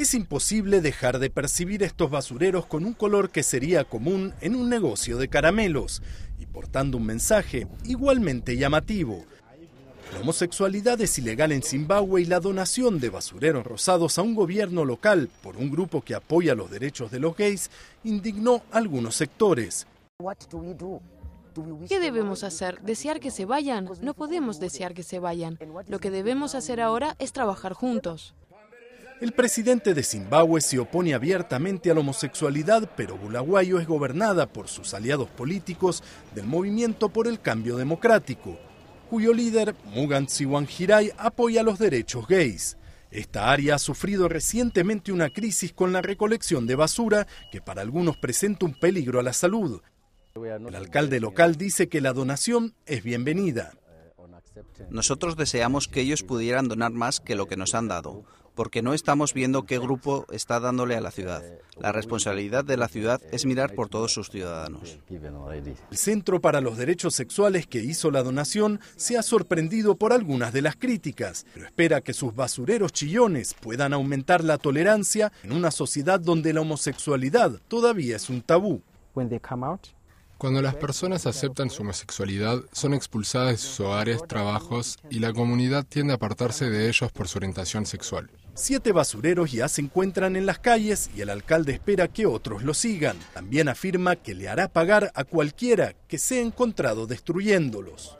Es imposible dejar de percibir estos basureros con un color que sería común en un negocio de caramelos y portando un mensaje igualmente llamativo. La homosexualidad es ilegal en Zimbabue y la donación de basureros rosados a un gobierno local por un grupo que apoya los derechos de los gays indignó a algunos sectores. ¿Qué debemos hacer? ¿Desear que se vayan? No podemos desear que se vayan. Lo que debemos hacer ahora es trabajar juntos. El presidente de Zimbabue se opone abiertamente a la homosexualidad, pero Bulawayo es gobernada por sus aliados políticos del Movimiento por el Cambio Democrático, cuyo líder, Mugan Tsiwangirai, apoya los derechos gays. Esta área ha sufrido recientemente una crisis con la recolección de basura, que para algunos presenta un peligro a la salud. El alcalde local dice que la donación es bienvenida. Nosotros deseamos que ellos pudieran donar más que lo que nos han dado, porque no estamos viendo qué grupo está dándole a la ciudad. La responsabilidad de la ciudad es mirar por todos sus ciudadanos. El Centro para los Derechos Sexuales que hizo la donación se ha sorprendido por algunas de las críticas, pero espera que sus basureros chillones puedan aumentar la tolerancia en una sociedad donde la homosexualidad todavía es un tabú. Cuando las personas aceptan su homosexualidad, son expulsadas de sus hogares, trabajos y la comunidad tiende a apartarse de ellos por su orientación sexual. Siete basureros ya se encuentran en las calles y el alcalde espera que otros lo sigan. También afirma que le hará pagar a cualquiera que sea encontrado destruyéndolos.